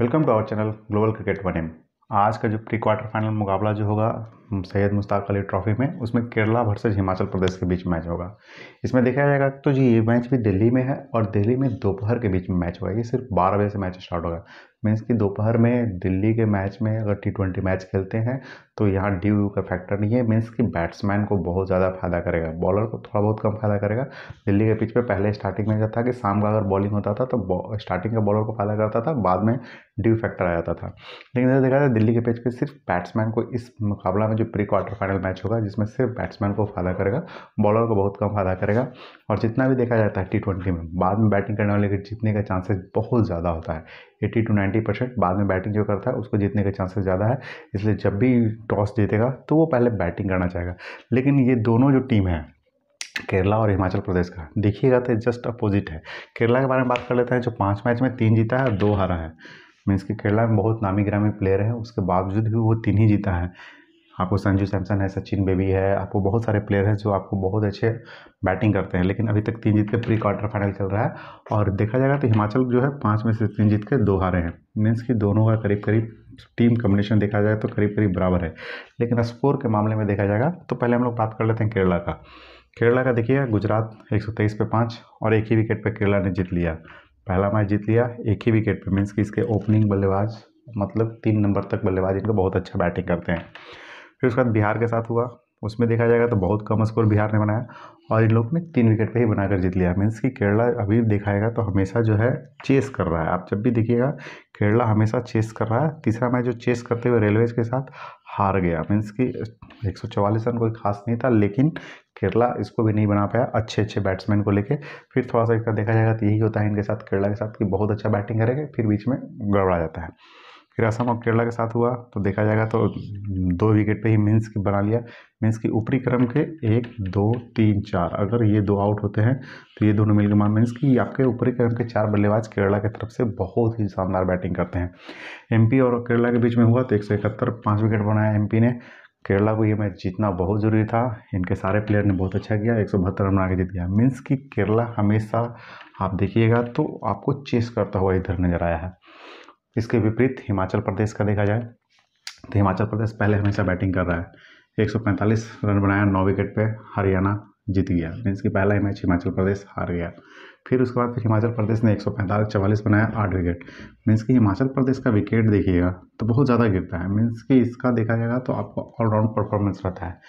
welcome to our channel global cricket one M आज का जो प्री क्वार्टर फाइनल मुकाबला जो होगा सैयद मुश्ताक अली ट्रॉफी में उसमें केरला वर्सेज हिमाचल प्रदेश के बीच मैच होगा इसमें देखा जाएगा तो जी ये मैच भी दिल्ली में है और दिल्ली में दोपहर के बीच में मैच होगा ये सिर्फ बारह बजे से मैच स्टार्ट होगा मीन्स कि दोपहर में दिल्ली के मैच में अगर टी ट्वेंटी मैच खेलते हैं तो यहाँ ड्यू का फैक्टर नहीं है मीन्स कि बैट्समैन को बहुत ज़्यादा फायदा करेगा बॉलर को थोड़ा बहुत कम फायदा करेगा दिल्ली के पिच पे पहले स्टार्टिंग में क्या था कि शाम का अगर बॉलिंग होता था तो स्टार्टिंग का बॉलर को फायदा करता था बाद में ड्यू फैक्टर आ जाता था लेकिन जैसे देखा जाए दिल्ली के पिच पर सिर्फ बैट्समैन को इस मुकाबला में जो प्री क्वार्टर फाइनल मैच होगा जिसमें सिर्फ बैट्समैन को फायदा करेगा बॉलर को बहुत कम फायदा करेगा और जितना भी देखा जाता है टी ट्वेंटी में बाद में बैटिंग करने वाले के जीतने का चांसेस बहुत ज़्यादा होता है एट्टी टू नाइन्टी परसेंट बाद में बैटिंग जो करता है उसको जीतने के चांसेस ज़्यादा है इसलिए जब भी टॉस जीतेगा तो वो पहले बैटिंग करना चाहेगा लेकिन ये दोनों जो टीम है केरला और हिमाचल प्रदेश का देखिएगा तो जस्ट अपोजिट है केरला के बारे में बात कर लेते हैं जो पाँच मैच में तीन जीता है और दो हारा है मीन्स कि केरला में बहुत नामी ग्रामी प्लेयर हैं उसके बावजूद भी वो तीन ही जीता है आपको संजू सैमसन है सचिन बेबी है आपको बहुत सारे प्लेयर हैं जो आपको बहुत अच्छे बैटिंग करते हैं लेकिन अभी तक तीन जीत के प्री क्वार्टर फाइनल चल रहा है और देखा जाएगा तो हिमाचल जो है पाँच में से तीन जीत के दो हारे हैं मीन्स कि दोनों का करीब करीब टीम कम्बिनेशन देखा जाए तो करीब करीब बराबर है लेकिन स्कोर के मामले में देखा जाएगा तो पहले हम लोग बात कर लेते हैं केरला का केरला का देखिए गुजरात तेईस पे पाँच और एक ही विकेट पर केरला ने जीत लिया पहला मैच जीत लिया एक ही विकेट पर मीन्स कि इसके ओपनिंग बल्लेबाज मतलब तीन नंबर तक बल्लेबाज इनका बहुत अच्छा बैटिंग करते हैं फिर उसके बाद बिहार के साथ हुआ उसमें देखा जाएगा तो बहुत कम स्कोर बिहार ने बनाया और इन लोग ने तीन विकेट पे ही बनाकर जीत लिया मीन्स कि केरला अभी देखाएगा तो हमेशा जो है चेस कर रहा है आप जब भी देखिएगा केरला हमेशा चेस कर रहा है तीसरा मैच जो चेस करते हुए रेलवेज के साथ हार गया मीन्स कि एक रन कोई खास नहीं था लेकिन केरला इसको भी नहीं बना पाया अच्छे अच्छे बैट्समैन को लेकर फिर थोड़ा सा इसका देखा जाएगा तो यही होता है इनके साथ केरला के साथ कि बहुत अच्छा बैटिंग करेंगे फिर बीच में गड़बड़ा जाता है फिर असम और केरला के साथ हुआ तो देखा जाएगा तो दो विकेट पे ही मीन्स की बना लिया मीन्स की ऊपरी क्रम के एक दो तीन चार अगर ये दो आउट होते हैं तो ये दोनों मिलकर मान मीन्स की आपके ऊपरी क्रम के चार बल्लेबाज केरला की के तरफ से बहुत ही शानदार बैटिंग करते हैं एम और केरला के बीच में हुआ तो एक सौ इकहत्तर पाँच विकेट बनाया एम ने केरला को ये मैच जीतना बहुत ज़रूरी था इनके सारे प्लेयर ने बहुत अच्छा किया एक सौ बहत्तर रन बना के जीत गया मीन्स कि केरला हमेशा आप देखिएगा तो आपको चेस करता हुआ इधर नज़र आया है इसके विपरीत हिमाचल प्रदेश का देखा जाए तो हिमाचल प्रदेश पहले हमेशा बैटिंग कर रहा है 145 रन बनाया नौ विकेट पे हरियाणा जीत गया मीन्स कि पहला ही मैच हिमाचल प्रदेश हार गया फिर उसके बाद फिर हिमाचल प्रदेश ने एक सौ पैंतालीस चवालीस बनाया आठ विकेट मीन्स कि हिमाचल प्रदेश का विकेट देखिएगा तो बहुत ज़्यादा गिरता है मीन्स कि इसका देखा जाएगा तो आपको ऑलराउंड परफॉर्मेंस रहता है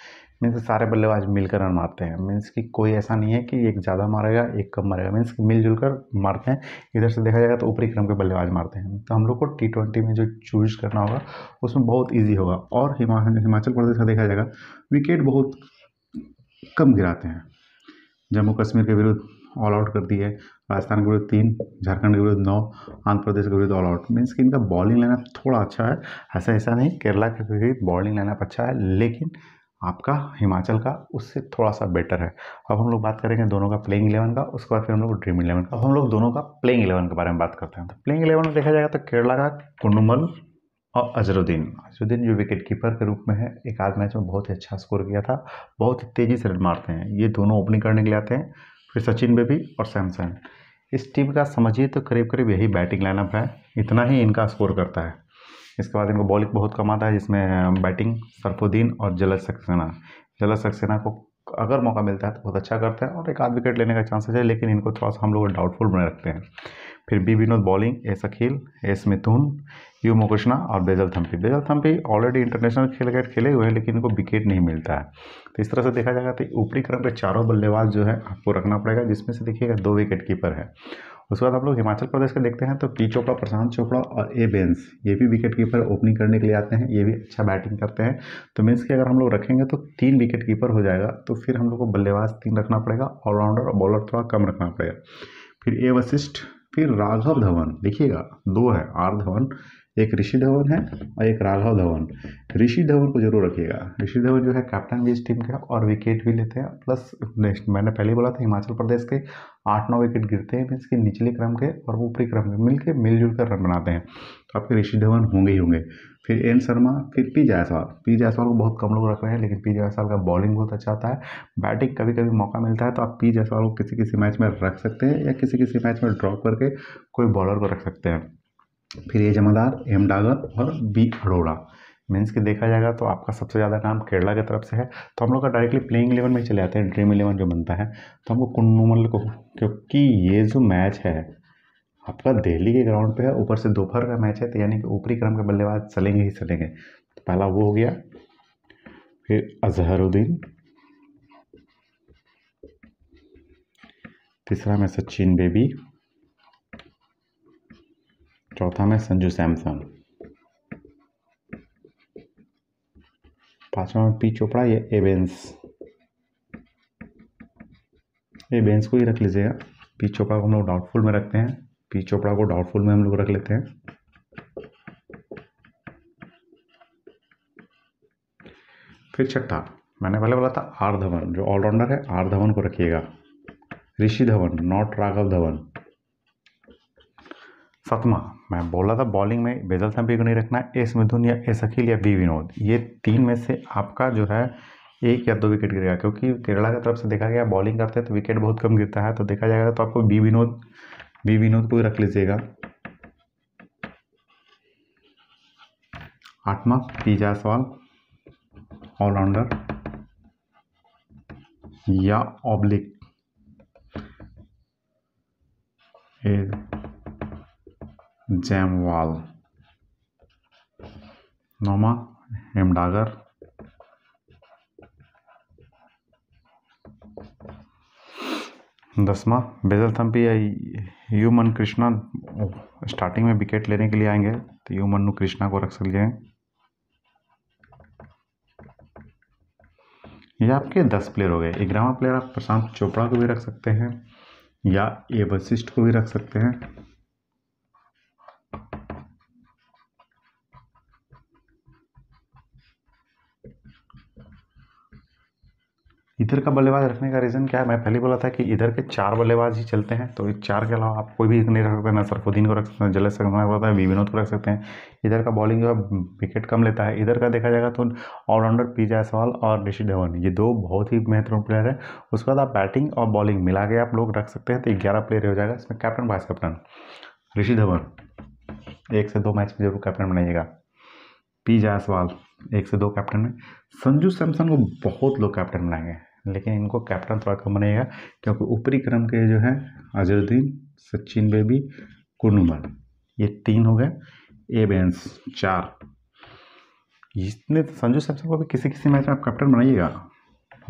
मीन्स सारे बल्लेबाज मिलकर रन मारते हैं मीन्स कि कोई ऐसा नहीं है कि एक ज़्यादा मारेगा एक कम मारेगा मीन्स कि मिलजुल कर मारते हैं इधर से देखा जाएगा तो ऊपरी क्रम के बल्लेबाज मारते हैं तो हम लोग को टी ट्वेंटी में जो चूज करना होगा उसमें बहुत ईजी होगा और हिमा, हिमाचल प्रदेश का देखा जाएगा विकेट बहुत कम गिराते हैं जम्मू कश्मीर के विरुद्ध ऑल आउट कर दिए राजस्थान के विरुद्ध तीन झारखंड के विरुद्ध नौ आंध्र प्रदेश के विरुद्ध ऑल आउट मीन्स कि इनका बॉलिंग लाइनअप थोड़ा अच्छा है ऐसा ऐसा नहीं केरला के विरुद्ध बॉलिंग लाइनअप अच्छा है लेकिन आपका हिमाचल का उससे थोड़ा सा बेटर है अब हम लोग बात करेंगे दोनों का प्लेइंग इलेवन का उसके बाद फिर हम लोग ड्रीम इलेवन का अब हम लोग दोनों का प्लेइंग इलेवन के बारे में बात करते हैं तो प्लेइंग इलेवन में देखा जाएगा तो केरला का कुंडुमल और अजरुद्दीन अजरुद्दीन जो विकेट कीपर के रूप में है एक आध मैच में बहुत ही अच्छा स्कोर किया था बहुत ही तेज़ी से रन मारते हैं ये दोनों ओपनिंग करने के लिए आते हैं फिर सचिन बेबी और सैमसन इस टीम का समझिए तो करीब करीब यही बैटिंग लाइनअप है इतना ही इनका स्कोर करता है इसके बाद इनको बॉलिंग बहुत कम आता है जिसमें बैटिंग सरफुद्दीन और जलद सक्सेना जलद सक्सेना को अगर मौका मिलता है तो बहुत अच्छा करते हैं और एक आध विकेट लेने का चांसेस है लेकिन इनको थोड़ा सा हम लोग डाउटफुल बने रखते हैं फिर B Vinod bowling S Akhil S Mithun U मोकृष्णा और बेजल थम्पी बेजल थम्पी ऑलरेडी इंटरनेशनल खेल गए खेले हुए हैं लेकिन इनको विकेट नहीं मिलता है तो इस तरह से देखा जाएगा तो ऊपरी क्रम के चारों बल्लेबाज जो है आपको रखना पड़ेगा जिसमें से देखिएगा दो विकेट कीपर है उसके बाद आप लोग हिमाचल प्रदेश का देखते हैं तो टी चोपड़ा प्रशांत चोपड़ा और ए बेंस ये भी विकेट कीपर ओपनिंग करने के लिए आते हैं ये भी अच्छा बैटिंग करते हैं तो मीन्स कि अगर हम लोग रखेंगे तो तीन विकेट कीपर हो जाएगा तो फिर हम लोग को बल्लेबाज तीन रखना पड़ेगा ऑलराउंडर और बॉलर थोड़ा कम रखना पड़ेगा फिर ए वशिष्ठ फिर राघव धवन देखिएगा दो है आर धवन एक ऋषि धवन है और एक राघव धवन ऋषि धवन को जरूर रखिएगा ऋषि धवन जो है कैप्टन भी इस टीम के और विकेट भी लेते हैं प्लस नेक्स्ट मैंने पहले बोला था हिमाचल प्रदेश के आठ नौ विकेट गिरते हैं मीन्स के निचले क्रम के और ऊपरी क्रम के मिलके मिलजुल कर रन बनाते हैं तो आपके ऋषि धवन होंगे ही होंगे फिर एन शर्मा फिर पी जायसवाल पी जायसवाल को बहुत कम लोग रख रहे हैं लेकिन पी जायसवाल का बॉलिंग बहुत अच्छा आता है बैटिंग कभी कभी मौका मिलता है तो आप पी जायसवाल को किसी किसी मैच में रख सकते हैं या किसी किसी मैच में ड्रॉप करके कोई बॉलर को रख सकते हैं फिर ए जमादार एम डागर और बी अरोड़ा मीन्स कि देखा जाएगा तो आपका सबसे ज़्यादा काम केरला की के तरफ से है तो हम लोग का डायरेक्टली प्लेइंग इलेवन में चले आते हैं ड्रीम इलेवन जो बनता है तो हमको कुन्नूमल को क्योंकि ये जो मैच है आपका दिल्ली के ग्राउंड पे है ऊपर से दोपहर का मैच है तो यानी कि ऊपरी क्रम के बल्लेबाज चलेंगे ही चलेंगे तो पहला वो हो गया फिर अजहरुद्दीन तीसरा में सचिन बेबी चौथा में संजू सैमसन पांचवा में पी चोपड़ा ये एवेंस एवेंस को ही रख लीजिएगा पी चोपड़ा को हम लोग डाउटफुल में रखते हैं पी चोपड़ा को डाउटफुल में हम लोग रख लेते हैं फिर छठा मैंने पहले बोला था आर धवन जो ऑलराउंडर है आर धवन को रखिएगा ऋषि धवन नॉट राघव धवन सतमा मैं बोला था बॉलिंग में बेजल थम्पी को नहीं रखना एस मिथुन या एस अखिल या बी विनोद ये तीन में से आपका जो है एक या दो विकेट गिरेगा क्योंकि केरला की तरफ से देखा गया बॉलिंग करते हैं तो विकेट बहुत कम गिरता है तो देखा जाएगा तो आपको बी विनोद बी विनोद को रख लीजिएगा आठवा पी जायसवाल ऑलराउंडर या ऑब्लिक जैमवाल नोमा हेमडागर दसवा बेजल थम्पी या यूमन कृष्णा स्टार्टिंग में विकेट लेने के लिए आएंगे तो यूमन कृष्णा को रख सकते हैं ये आपके दस प्लेयर हो गए ग्यारहवा प्लेयर आप प्रशांत चोपड़ा को भी रख सकते हैं या ए वशिष्ठ को भी रख सकते हैं इधर का बल्लेबाज रखने का रीज़न क्या है मैं पहले बोला था कि इधर के चार बल्लेबाज ही चलते हैं तो चार के अलावा आप कोई भी नहीं रख सकते ना सरफुद्दीन को रख सकते हैं जलस सकना होता है विनोद को रख सकते हैं इधर का बॉलिंग जो है विकेट कम लेता है इधर का देखा जाएगा तो ऑलराउंडर पी जायसवाल और ऋषि धवन ये दो बहुत ही महत्वपूर्ण प्लेयर हैं उसके बाद आप बैटिंग और बॉलिंग मिला के आप लोग रख सकते हैं तो ग्यारह प्लेयर हो जाएगा इसमें captain vice captain Rishi Dhawan एक से दो मैच में जरूर कैप्टन बनाइएगा पी जायसवाल एक से दो कैप्टन में संजू सैमसन को बहुत लोग कैप्टन बनाएंगे लेकिन इनको कैप्टन थोड़ा कम बनेगा क्योंकि ऊपरी क्रम के जो है अजरुद्दीन सचिन बेबी कुनुमन ये तीन हो गए ए बेंस चार इसने तो संजू सैमसन को भी किसी किसी मैच में आप कैप्टन बनाइएगा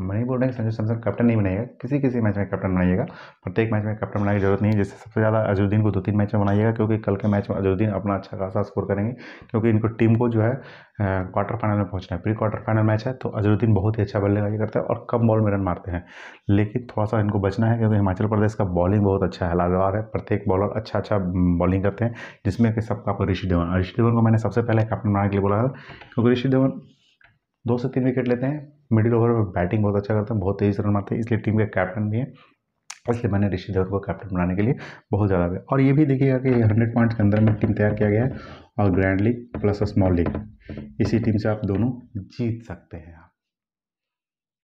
मैं नहीं बोल रहा हैं संजू सैमसन कैप्टन नहीं बनाएगा किसी किसी मैच में कैप्टन बनाइएगा प्रत्येक मैच में कैप्टन बनाने की जरूरत नहीं है जैसे सबसे ज़्यादा अजुद्दीन को दो तीन मैच में बनाइएगा क्योंकि कल के मैच में अजुद्दीन अपना अच्छा खासा स्कोर करेंगे क्योंकि इनको टीम को जो है क्वार्टर फाइनल में पहुँचना है प्री क्वार्टर फाइनल मैच है तो अजुद्दीन बहुत ही अच्छा बल्लेबाजी करता है और कम बॉल में रन मारते हैं लेकिन थोड़ा सा इनको बचना है क्योंकि हिमाचल प्रदेश का बॉलिंग बहुत अच्छा है लाजवाब है प्रत्येक बॉलर अच्छा अच्छा बॉलिंग करते हैं जिसमें कि सबका आपको ऋषि धवन ऋषि धवन को मैंने सबसे पहले कैप्टन बनाने के लिए बोला था क्योंकि ऋषि धवन दो से तीन विकेट लेते हैं मिडिल ओवर में बैटिंग बहुत अच्छा करते हैं बहुत तेज़ रन मारते हैं इसलिए टीम के कैप्टन भी हैं इसलिए मैंने ऋषि धवन को कैप्टन बनाने के लिए बहुत ज़्यादा गया और ये भी देखिएगा कि हंड्रेड पॉइंट्स के अंदर में टीम तैयार किया गया है और grand league plus small league इसी टीम से आप दोनों जीत सकते हैं